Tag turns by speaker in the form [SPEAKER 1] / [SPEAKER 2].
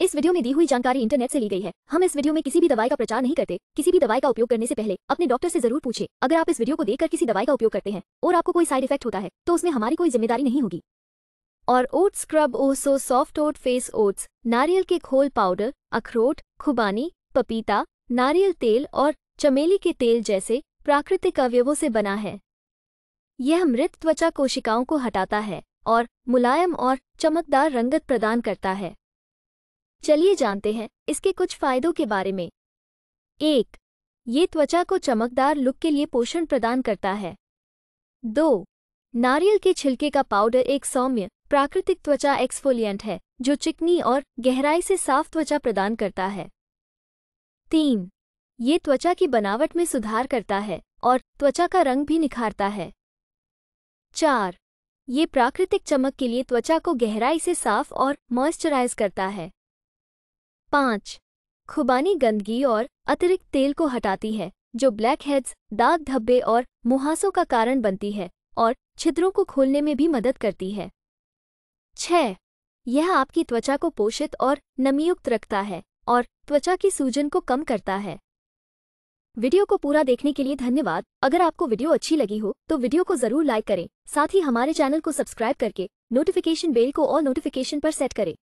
[SPEAKER 1] इस वीडियो में दी हुई जानकारी इंटरनेट से ली गई है हम इस वीडियो में किसी भी दवाई का प्रचार नहीं करते किसी भी दवाई का उपयोग करने से पहले अपने डॉक्टर से जरूर पूछे अगर आप इस वीडियो को देखकर किसी दवाई का उपयोग करते हैं और आपको कोई साइड इफेक्ट होता है तो उसमें हमारी कोई जिम्मेदारी नहीं होगी और ओट स्क्रब ओसो सॉफ्ट ओट फेस ओट्स नारियल के खोल पाउडर अखरोट खुबानी पपीता नारियल तेल और चमेली के तेल जैसे प्राकृतिक अवयवों से बना है यह मृत त्वचा कोशिकाओं को हटाता है और मुलायम और चमकदार रंगत प्रदान करता है चलिए जानते हैं इसके कुछ फायदों के बारे में एक ये त्वचा को चमकदार लुक के लिए पोषण प्रदान करता है दो नारियल के छिलके का पाउडर एक सौम्य प्राकृतिक त्वचा एक्सफोलियंट है जो चिकनी और गहराई से साफ त्वचा प्रदान करता है तीन ये त्वचा की बनावट में सुधार करता है और त्वचा का रंग भी निखारता है चार ये प्राकृतिक चमक के लिए त्वचा को गहराई से साफ और मॉइस्चराइज करता है पाँच खुबानी गंदगी और अतिरिक्त तेल को हटाती है जो ब्लैक हेड्स दाग धब्बे और मुहासों का कारण बनती है और छिद्रों को खोलने में भी मदद करती है छ यह आपकी त्वचा को पोषित और नमीयुक्त रखता है और त्वचा की सूजन को कम करता है वीडियो को पूरा देखने के लिए धन्यवाद अगर आपको वीडियो अच्छी लगी हो तो वीडियो को जरूर लाइक करें साथ ही हमारे चैनल को सब्सक्राइब करके नोटिफिकेशन बेल को और नोटिफिकेशन पर सेट करें